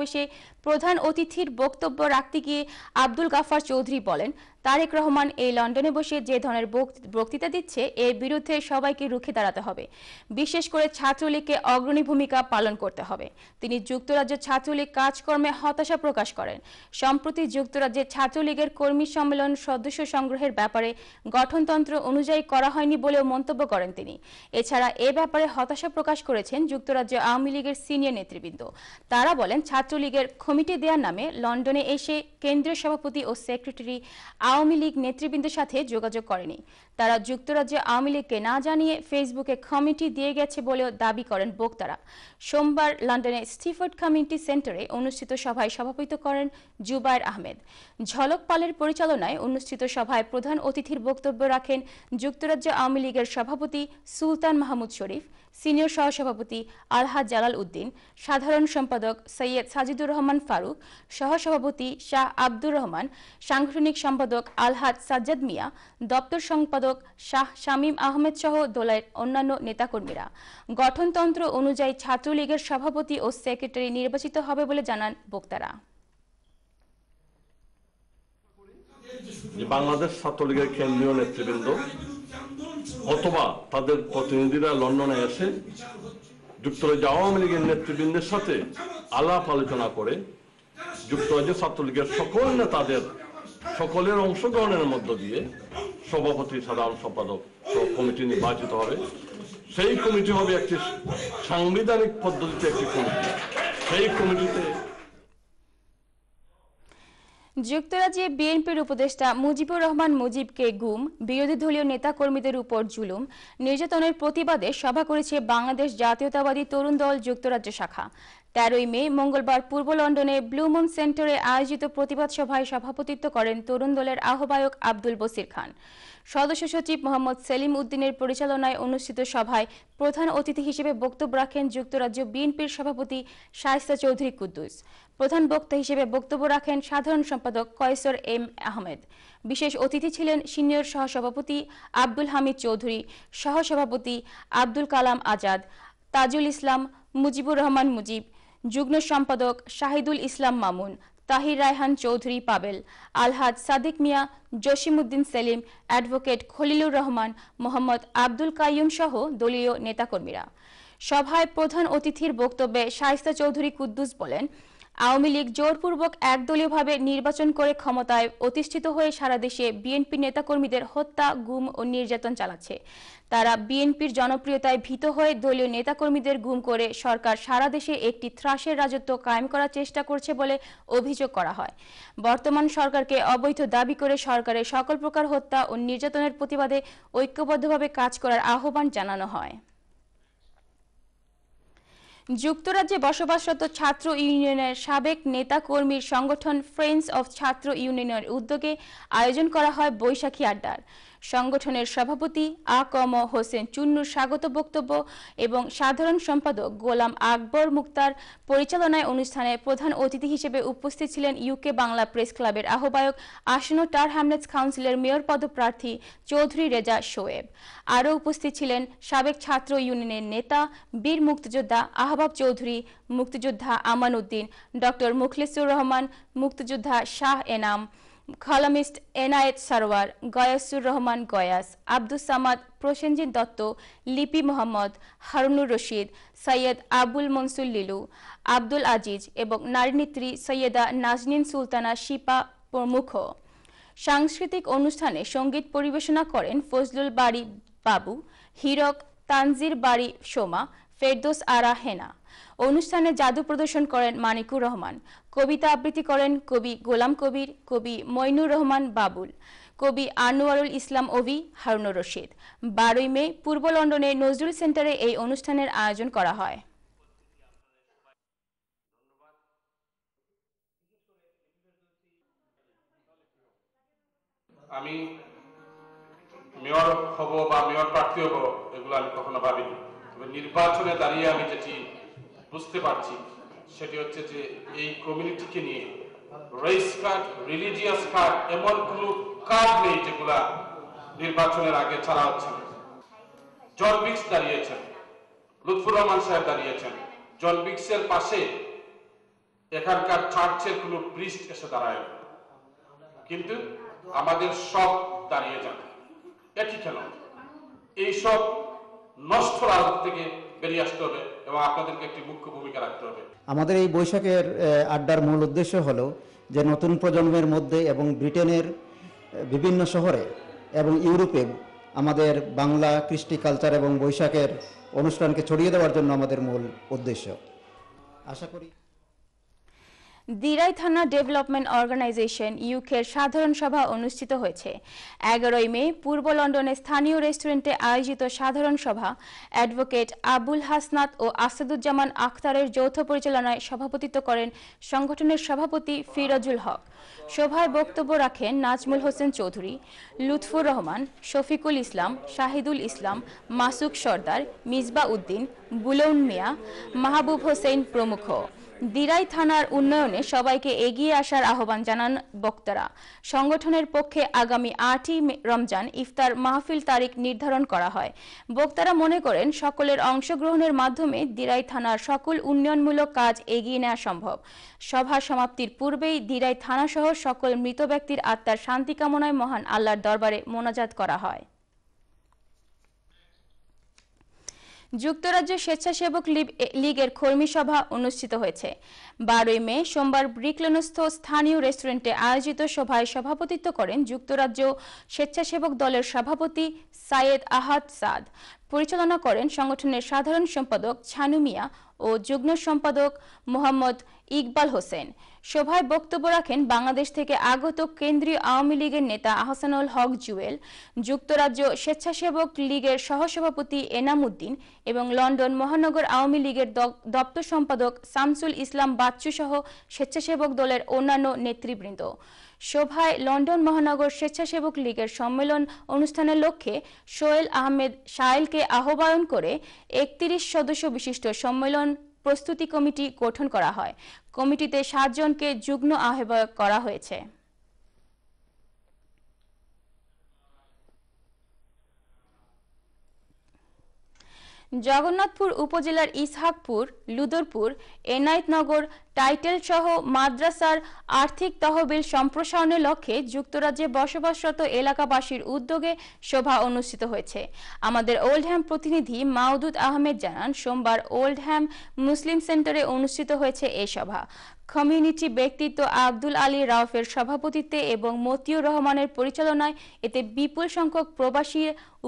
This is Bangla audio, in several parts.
সমাবেশে প্রধান অতিথির বক্তব্য রাখতে গিয়ে আব্দুল গাফার চৌধুরী বলেন তারেক রহমান এই লন্ডনে বসে যে ধরনের বক্তৃতা দিচ্ছে এর বিরুদ্ধে সবাইকে রুখে দাঁড়াতে হবে বিশেষ করে ছাত্রলীগকে অগ্রণী ভূমিকা পালন করতে হবে তিনি যুক্তরাজ্য ছাত্রলীগ কাজকর্মে হতাশা প্রকাশ করেন সম্প্রতি যুক্তরাজ্যের ছাত্রলীগের কর্মী সম্মেলন সদস্য সংগ্রহের ব্যাপারে গঠনতন্ত্র অনুযায়ী করা হয়নি বলেও মন্তব্য করেন তিনি এছাড়া এ ব্যাপারে হতাশা প্রকাশ করেছেন যুক্তরাজ্য আওয়ামী লীগের সিনিয়র নেতৃবৃন্দ তারা বলেন ছাত্রলীগের কমিটি দেওয়ার নামে লন্ডনে এসে কেন্দ্রীয় সভাপতি ও সেক্রেটারি আওয়ামী লীগ নেতৃবৃন্দের সাথে যোগাযোগ করেনি তারা যুক্তরাজ্যে আওয়ামী লীগকে না জানিয়ে ফেসবুকে কমিটি দিয়ে গেছে বলেও দাবি করেন বক্তারা সোমবার লন্ডনে স্টিফোর্ড কমিউনিটি সেন্টারে অনুষ্ঠিত সভায় সভাপতিত্ব করেন জুবায়ের আহমেদ ঝলক পালের পরিচালনায় অনুষ্ঠিত সভায় প্রধান অতিথির বক্তব্য রাখেন যুক্তরাজ্য আওয়ামী লীগের সভাপতি সুলতান মাহমুদ শরীফ সিনিয়র সহসভাপতি আলহা জালাল উদ্দিন সাধারণ সম্পাদক সৈয়দ সাজিদুর রহমান ফারুক সহসভাপতি শাহ আব্দুর রহমান সাংগঠনিক সম্পাদক আলহাদ সাজ্জাদ মিয়া দপ্তর সম্পাদক সম্পাদক শাহ শামীম আহমেদ সহ দলের অন্যান্য নেতাকর্মীরা গঠনতন্ত্র অনুযায়ী ছাত্রলীগের সভাপতি ও সেক্রেটারি নির্বাচিত হবে বলে জানান বক্তারা বাংলাদেশ ছাত্রলীগের কেন্দ্রীয় নেতৃবৃন্দ অথবা তাদের প্রতিনিধিরা লন্ডনে এসে যুক্তরাজ্য আওয়ামী লীগের নেতৃবৃন্দের সাথে আলাপ আলোচনা করে যুক্তরাজ্য ছাত্রলীগের সকল নেতাদের সকলের অংশগ্রহণের মধ্য দিয়ে সভাপতি সাধারণ সম্পাদক কমিটি নির্বাচিত হবে সেই কমিটি হবে একটি সাংবিধানিক পদ্ধতিতে একটি কমিটি সেই কমিটিতে যুক্তরাজ্যে বিএনপির উপদেষ্টা মুজিবুর রহমান মুজিবকে গুম বিরোধী দলীয় নেতা কর্মীদের উপর জুলুম নির্যাতনের প্রতিবাদে সভা করেছে বাংলাদেশ জাতীয়তাবাদী তরুণ দল যুক্তরাজ্য শাখা তেরোই মে মঙ্গলবার পূর্ব লন্ডনে ব্লুমুন সেন্টারে আয়োজিত প্রতিবাদ সভায় সভাপতিত্ব করেন তরুণ দলের আহ্বায়ক আব্দুল বসির খান সদস্য সচিব মোহাম্মদ সেলিম উদ্দিনের পরিচালনায় অনুষ্ঠিত সভায় প্রধান অতিথি হিসেবে বক্তব্য রাখেন যুক্তরাজ্য বিএনপির সভাপতি শায়স্তা চৌধুরী কুদ্দুস প্রধান বক্তা হিসেবে বক্তব্য রাখেন সাধারণ সম্পাদক কয়েসর এম আহমেদ বিশেষ অতিথি ছিলেন সিনিয়র সহসভাপতি আব্দুল হামিদ চৌধুরী সহসভাপতি আব্দুল কালাম আজাদ তাজুল ইসলাম মুজিবুর রহমান মুজিব যুগ্ম সম্পাদক শাহিদুল ইসলাম মামুন তাহির রায়হান চৌধুরী পাবেল আলহাদ সাদিক মিয়া জসিমুদ্দিন সেলিম অ্যাডভোকেট খলিলুর রহমান মোহাম্মদ আব্দুল কাইম সহ দলীয় নেতাকর্মীরা সভায় প্রধান অতিথির বক্তব্যে শায়স্তা চৌধুরী কুদ্দুস বলেন আওয়ামী লীগ জোরপূর্বক একদলীয়ভাবে নির্বাচন করে ক্ষমতায় অতিষ্ঠিত হয়ে সারা দেশে বিএনপি নেতাকর্মীদের হত্যা গুম ও নির্যাতন চালাচ্ছে তারা বিএনপির জনপ্রিয়তায় ভীত হয়ে দলীয় নেতাকর্মীদের গুম করে সরকার সারা দেশে একটি ত্রাসের রাজত্ব কায়েম করার চেষ্টা করছে বলে অভিযোগ করা হয় বর্তমান সরকারকে অবৈধ দাবি করে সরকারের সকল প্রকার হত্যা ও নির্যাতনের প্রতিবাদে ঐক্যবদ্ধভাবে কাজ করার আহ্বান জানানো হয় যুক্তরাজ্যে বসবাসরত ছাত্র ইউনিয়নের সাবেক নেতা কর্মীর সংগঠন ফ্রেন্ডস অফ ছাত্র ইউনিয়নের উদ্যোগে আয়োজন করা হয় বৈশাখী আড্ডার সংগঠনের সভাপতি আ কম হোসেন চুন্নুর স্বাগত বক্তব্য এবং সাধারণ সম্পাদক গোলাম আকবর মুক্তার পরিচালনায় অনুষ্ঠানে প্রধান অতিথি হিসেবে উপস্থিত ছিলেন ইউকে বাংলা প্রেস ক্লাবের আহ্বায়ক আসন্ন টার হ্যামলেটস কাউন্সিলের মেয়র পদপ্রার্থী চৌধুরী রেজা শোয়েব আরও উপস্থিত ছিলেন সাবেক ছাত্র ইউনিয়নের নেতা বীর মুক্তিযোদ্ধা আহবাব চৌধুরী মুক্তিযোদ্ধা আমানউদ্দিন ডক্টর মুখলিসুর রহমান মুক্তিযোদ্ধা শাহ এনাম কলামিস্ট এনায়েত সারোয়ার গয়াসুর রহমান গয়াস আব্দুস সামাদ প্রসেনজিৎ দত্ত লিপি মোহাম্মদ হারুনুর রশিদ সৈয়দ আবুল মনসুর লিলু আব্দুল আজিজ এবং নারীনেত্রী সৈয়দা নাজনিন সুলতানা শিপা প্রমুখ সাংস্কৃতিক অনুষ্ঠানে সঙ্গীত পরিবেশনা করেন ফজলুল বাড়ি বাবু হীরক তানজির বাড়ি সোমা ফেরদোস আরা হেনা অনুষ্ঠানে জাদু প্রদর্শন করেন মানিকুর রহমান কবিতা আবৃত্তি করেন কবি গোলাম কবির কবি মইনুর রহমান বাবুল কবি আনোয়ারুল ইসলাম অবি হারুনুর রশিদ বারোই মে পূর্ব লন্ডনের নজরুল সেন্টারে এই অনুষ্ঠানের আয়োজন করা হয় আমি মেয়র হব বা মেয়র প্রার্থী হব এগুলো আমি কখনো ভাবিনি তবে নির্বাচনে দাঁড়িয়ে আমি যেটি বুঝতে পারছি সেটি হচ্ছে যে এই কমিউনিটিকে নিয়ে রেস কার্ড রিলিজিয়াস কার্ড এমন কোনো কার্ড নেই যেগুলা নির্বাচনের আগে ছাড়া হচ্ছে জন বিক্স দাঁড়িয়েছেন লুৎফুর রহমান সাহেব দাঁড়িয়েছেন জন বিক্সের পাশে এখানকার চার্চের কোনো পৃষ্ঠ এসে দাঁড়ায় কিন্তু আমাদের সব দাঁড়িয়ে যান একই খেলা এইসব নষ্ট রাজনীতি থেকে বেরিয়ে আসতে হবে এবং আপনাদেরকে একটি মুখ্য ভূমিকা রাখতে হবে আমাদের এই বৈশাখের আড্ডার মূল উদ্দেশ্য হল যে নতুন প্রজন্মের মধ্যে এবং ব্রিটেনের বিভিন্ন শহরে এবং ইউরোপে আমাদের বাংলা কৃষ্টি কালচার এবং বৈশাখের অনুষ্ঠানকে ছড়িয়ে দেওয়ার জন্য আমাদের মূল উদ্দেশ্য আশা করি দিরাই থানা ডেভেলপমেন্ট অর্গানাইজেশন ইউকের সাধারণ সভা অনুষ্ঠিত হয়েছে এগারোই মে পূর্ব লন্ডনে স্থানীয় রেস্টুরেন্টে আয়োজিত সাধারণ সভা অ্যাডভোকেট আবুল হাসনাত ও আসাদুজ্জামান আখতারের যৌথ পরিচালনায় সভাপতিত্ব করেন সংগঠনের সভাপতি ফিরোজুল হক সভায় বক্তব্য রাখেন নাজমুল হোসেন চৌধুরী লুৎফুর রহমান শফিকুল ইসলাম শাহিদুল ইসলাম মাসুক সর্দার মিজবা উদ্দিন বুলৌন মিয়া মাহবুব হোসেন প্রমুখ দিরাই থানার উন্নয়নে সবাইকে এগিয়ে আসার আহ্বান জানান বক্তারা সংগঠনের পক্ষে আগামী আটই রমজান ইফতার মাহফিল তারিখ নির্ধারণ করা হয় বক্তারা মনে করেন সকলের অংশগ্রহণের মাধ্যমে দিরাই থানার সকল উন্নয়নমূলক কাজ এগিয়ে নেওয়া সম্ভব সভা সমাপ্তির পূর্বেই দিরাই থানাসহ সকল মৃত ব্যক্তির আত্মার শান্তি কামনায় মহান আল্লাহর দরবারে মোনাজাত করা হয় যুক্তরাজ্য স্বেচ্ছাসেবক লীগের কর্মী সভা অনুষ্ঠিত হয়েছে বারোই মে সোমবার ব্রিকলনস্থ স্থানীয় রেস্টুরেন্টে আয়োজিত সভায় সভাপতিত্ব করেন যুক্তরাজ্য স্বেচ্ছাসেবক দলের সভাপতি সায়েদ আহাদ সাদ পরিচালনা করেন সংগঠনের সাধারণ সম্পাদক ছানু মিয়া ও যুগ্ম সম্পাদক মোহাম্মদ ইকবাল হোসেন সভায় বক্তব্য রাখেন বাংলাদেশ থেকে আগত কেন্দ্রীয় আওয়ামী লীগের নেতা আহসানুল হক জুয়েল যুক্তরাজ্য স্বেচ্ছাসেবক লীগের সহসভাপতি এনাম উদ্দিন এবং লন্ডন মহানগর আওয়ামী লীগের দপ্তর সম্পাদক সামসুল ইসলাম বাচ্চু সহ স্বেচ্ছাসেবক দলের অন্যান্য নেতৃবৃন্দ সভায় লন্ডন মহানগর স্বেচ্ছাসেবক লীগের সম্মেলন অনুষ্ঠানের লক্ষ্যে সোহেল আহমেদ শায়েলকে আহ্বায়ন করে একত্রিশ সদস্য বিশিষ্ট সম্মেলন প্রস্তুতি কমিটি গঠন করা হয় কমিটিতে সাতজনকে যুগ্ম আহ্বায়ক করা হয়েছে জগন্নাথপুর উপজেলার ইসহাকপুর লুদরপুর এনায়তনগর টাইটেল সহ মাদ্রাসার আর্থিক তহবিল সম্প্রসারণের লক্ষ্যে যুক্তরাজ্যে বসবাসরত এলাকাবাসীর উদ্যোগে সভা অনুষ্ঠিত হয়েছে আমাদের ওল্ডহ্যাম প্রতিনিধি মাউদুদ আহমেদ জানান সোমবার ওল্ডহ্যাম মুসলিম সেন্টারে অনুষ্ঠিত হয়েছে এ সভা কমিউনিটি ব্যক্তিত্ব আব্দুল আলী রাউফের সভাপতিত্বে এবং মতিউর রহমানের পরিচালনায় এতে বিপুল সংখ্যক প্রবাসী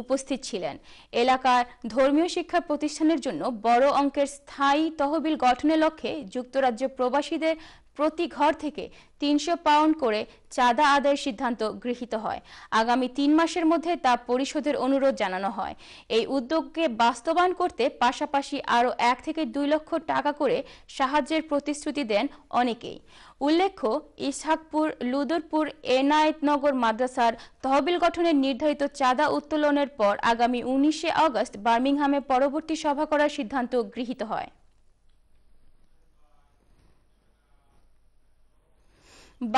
উপস্থিত ছিলেন এলাকার ধর্মীয় শিক্ষা প্রতিষ্ঠানের জন্য বড় অঙ্কের স্থায়ী তহবিল গঠনের লক্ষ্যে যুক্তরাজ্য প্রবাসীদের প্রতি ঘর থেকে তিনশো পাউন্ড করে চাঁদা আদায়ের সিদ্ধান্ত গৃহীত হয় আগামী তিন মাসের মধ্যে তা পরিশোধের অনুরোধ জানানো হয় এই উদ্যোগকে বাস্তবায়ন করতে পাশাপাশি আরও এক থেকে দুই লক্ষ টাকা করে সাহায্যের প্রতিশ্রুতি দেন অনেকেই উল্লেখ্য ইসহাকপুর লুদরপুর এনায়েতনগর মাদ্রাসার তহবিল গঠনের নির্ধারিত চাঁদা উত্তোলনের পর আগামী উনিশে আগস্ট বার্মিংহামে পরবর্তী সভা করার সিদ্ধান্ত গৃহীত হয়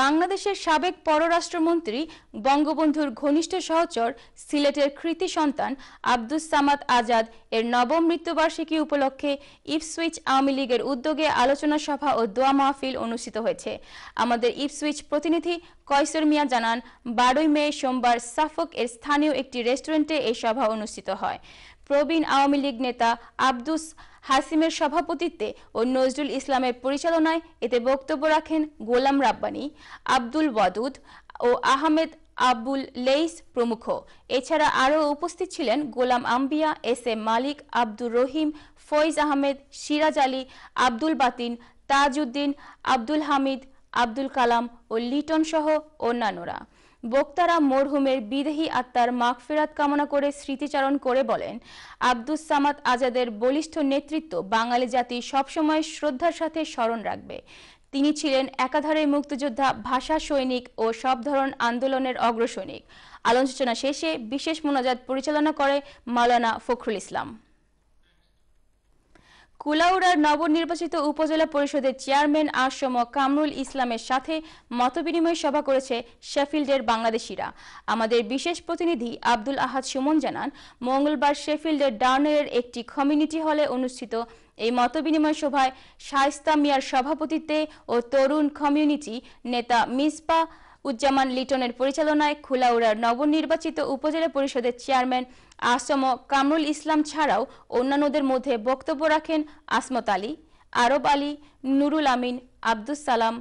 বাংলাদেশের সাবেক পররাষ্ট্রমন্ত্রী বঙ্গবন্ধুর ঘনিষ্ঠ সহচর সিলেটের কৃতি সন্তান আব্দুস সামাদ আজাদ এর নবম মৃত্যুবার্ষিকী উপলক্ষে ইপসুইচ আওয়ামী লীগের উদ্যোগে আলোচনা সভা ও দোয়া মাহফিল অনুষ্ঠিত হয়েছে আমাদের ইপসুইচ প্রতিনিধি কয়সর মিয়া জানান বারোই মে সোমবার সাফক এর স্থানীয় একটি রেস্টুরেন্টে এই সভা অনুষ্ঠিত হয় প্রবীণ আওয়ামী লীগ নেতা আব্দুস হাসিমের সভাপতিত্বে ও নজরুল ইসলামের পরিচালনায় এতে বক্তব্য রাখেন গোলাম রাব্বানি আব্দুল ওয়াদুদ ও আহমেদ আবুল লেইস প্রমুখ এছাড়া আরও উপস্থিত ছিলেন গোলাম আম্বিয়া এস এম মালিক আব্দুর রহিম ফৈজ আহমেদ সিরাজ আলী আব্দুল বাতিন তাজউদ্দিন আব্দুল হামিদ আব্দুল কালাম ও লিটন সহ অন্যান্যরা বক্তারা মরহুমের বিদেহী আত্মার মাগফেরাত কামনা করে স্মৃতিচারণ করে বলেন আব্দুস সামাদ আজাদের বলিষ্ঠ নেতৃত্ব বাঙালি জাতি সবসময় শ্রদ্ধার সাথে স্মরণ রাখবে তিনি ছিলেন একাধারে মুক্তিযোদ্ধা ভাষা সৈনিক ও সব ধরন আন্দোলনের অগ্রসৈনিক আলোচনা শেষে বিশেষ মোনাজাত পরিচালনা করে মালানা ফখরুল ইসলাম কুলাউড়ার নবনির্বাচিত উপজেলা পরিষদের চেয়ারম্যান আশম কামরুল ইসলামের সাথে মতবিনিময় সভা করেছে শেফিল্ডের বাংলাদেশিরা আমাদের বিশেষ প্রতিনিধি আব্দুল আহাদ সুমন জানান মঙ্গলবার শেফিল্ডের ডার্নের একটি কমিউনিটি হলে অনুষ্ঠিত এই মতবিনিময় সভায় শায়স্তা মিয়ার সভাপতিত্বে ও তরুণ কমিউনিটি নেতা মিসপা উজ্জামান লিটনের পরিচালনায় খুলাউড়ার নবনির্বাচিত উপজেলা পরিষদের চেয়ারম্যান আসম কামরুল ইসলাম ছাড়াও অন্যান্যদের মধ্যে বক্তব্য রাখেন আসমত আলী আরব আলী নুরুল আমিন আব্দুস সালাম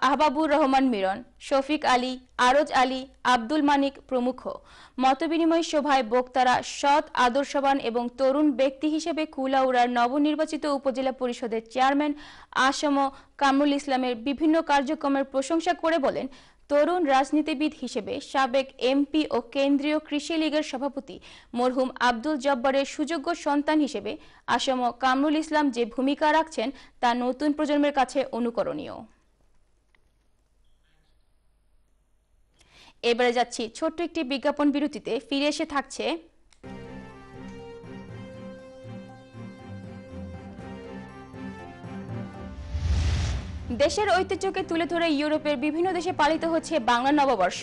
আহবাবুর রহমান মিরন শফিক আলী আরজ আলী আব্দুল মানিক প্রমুখ মতবিনিময় সভায় বক্তারা সৎ আদর্শবান এবং তরুণ ব্যক্তি হিসেবে কুলাউড়ার নবনির্বাচিত উপজেলা পরিষদের চেয়ারম্যান আসম কামরুল ইসলামের বিভিন্ন কার্যক্রমের প্রশংসা করে বলেন তরুণ রাজনীতিবিদ হিসেবে সাবেক এমপি ও কেন্দ্রীয় কৃষি লীগের সভাপতি মরহুম আব্দুল জব্বারের সুযোগ্য সন্তান হিসেবে আসম কামরুল ইসলাম যে ভূমিকা রাখছেন তা নতুন প্রজন্মের কাছে অনুকরণীয় এবারে যাচ্ছি ছোট্ট একটি বিজ্ঞাপন বিরতিতে ফিরে এসে থাকছে দেশের ঐতিহ্যকে তুলে ধরে ইউরোপের বিভিন্ন দেশে পালিত হচ্ছে বাংলা নববর্ষ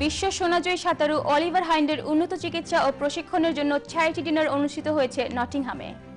বিশ্ব সোনাজয়ী সাঁতারু অলিভার হাইন্ডের উন্নত চিকিৎসা ও প্রশিক্ষণের জন্য চ্যারিটি ডিনার অনুষ্ঠিত হয়েছে নটিংহামে